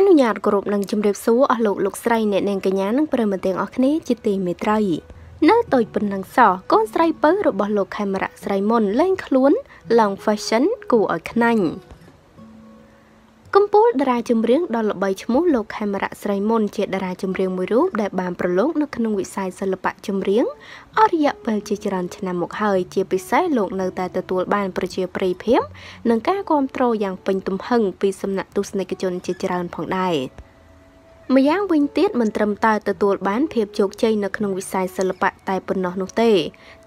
អនុញ្ញាតគោរពនិងជម្រាបសួរអស់លោកលោកស្រីអ្នកនាងកញ្ញានិងប្រិមត្តទាំងអស់គ្នាជាទីមេត្រីនៅតូចប៉ុណ្ណឹងសោះកូនស្រីពៅរបស់លោកខេមរៈស្រីមុនលែងខ្លួនឡើង fashion គួរឲ្យខ្នាញ់កំពូលតារាចម្រៀងដ៏ល្បីឈ្មោះលោកខេមរៈស្រីមុនជាតារាចម្រៀងមួយរូបដែល បានប្រឡូកនៅក្នុងវិស័យសិល្បៈចម្រៀងអរិយពេលជាច្រើនឆ្នាំមកហើយ ជាពិសេសលោកនៅតែទទួល បានប្រជាប្រិយភាពនិងការគាំទ្រយ៉ាងពេញទំហឹងពីសំណាក់ទស្សនិកជនជាច្រើនផងដែរម្យ៉ាងវិញទៀតមិនត្រឹមតែទទួលបានភាពជោគជ័យនៅក្នុងវិស័យសិល្បៈតែប៉ុណ្ណោះ នោះទេ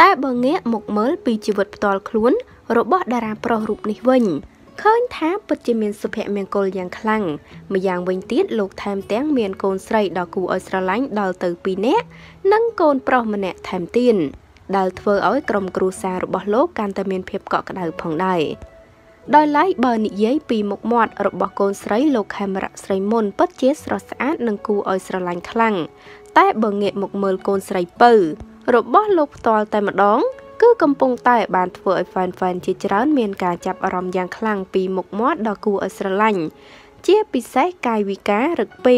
តែបើងាកមកមើលពីជីវិតផ្ទាល់ខ្លួន របស់តារាប្រុសរូបនេះវិញឃើញថាពិតជាមានសុភមង្គលយ៉ាងខ្លាំងម្យ៉ាងវិញទៀតលោកថែមទាំងមានកូនស្រីដ៏គួរឲ្យស្រឡាញ់ដល់ទៅ2នាក់និងកូនប្រុសម្នាក់ថែមទៀតដែលធ្វើឲ្យក្រុមគ្រួសាររបស់លោកកាន់តែមានភាពកក់ក្ដៅផងដែរដោយឡែកបើនិយាយពីមុខមាត់របស់កូនស្រីលោកខេមរៈស្រីមុនពិតជាស្រស់ស្អាតនិងគួរឲ្យស្រឡាញ់ខ្លាំងតែបើងាកមកមើលកូនស្រីពៅរបស់លោកផ្ទាល់តែម្ដងគឺកំពុងតែបានធ្វើឲ្យ fan fan ជាច្រើនមានការចាប់អារម្មណ៍យ៉ាងខ្លាំងពីមុខមាត់ដ៏គួរឲ្យស្រឡាញ់ជាពិសេសកាយវិការរឹកពី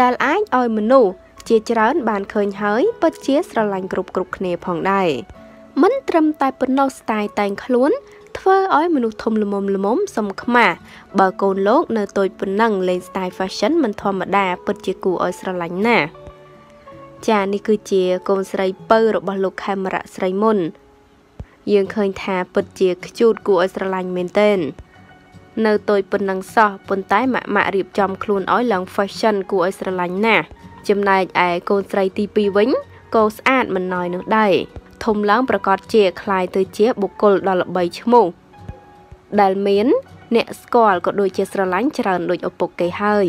ដែលអាចឲ្យមនុស្សជាច្រើនបានឃើញហើយពិតជាស្រឡាញ់គ្រប់គ្រប់គ្នាផងដែរមិនត្រឹមតែប៉ុណ្ណោះស្ទាយតែងខ្លួនធ្វើឲ្យមនុស្សធំល្មមល្មមសំខ្មាស់បើកូនលោក នៅតូចប៉ុណ្ណឹងលេងស្ទាយ fashion មិនធម្មតាពិតជាគួរឲ្យស្រឡាញ់ណាស់ចានេះគឺជាកូនស្រីពៅរបស់លោកខេមរៈស្រីមុនយើងឃើញថាពិតជាខ្ជូតគួរឲ្យស្រឡាញ់មែនទែននៅទួយប៉ុណ្ណឹងសោះប៉ុន្តែម៉ាក់ម៉ាក់រៀបចំខ្លួនឲ្យឡើង fashion គួរឲ្យស្រឡាញ់ណាស់ចំណែកឯកូនស្រីទី2វិញក៏ស្អាតមិនណ້ອຍនោះដែរធំឡើងប្រកាសជាคล้ายទៅជាបុគ្គលដ៏ល្បីឈ្មោះដែលមាន អ្នកស្គាល់ក៏ដូចជាស្រឡាញ់ច្រើនដូចឪពុកគេហើយ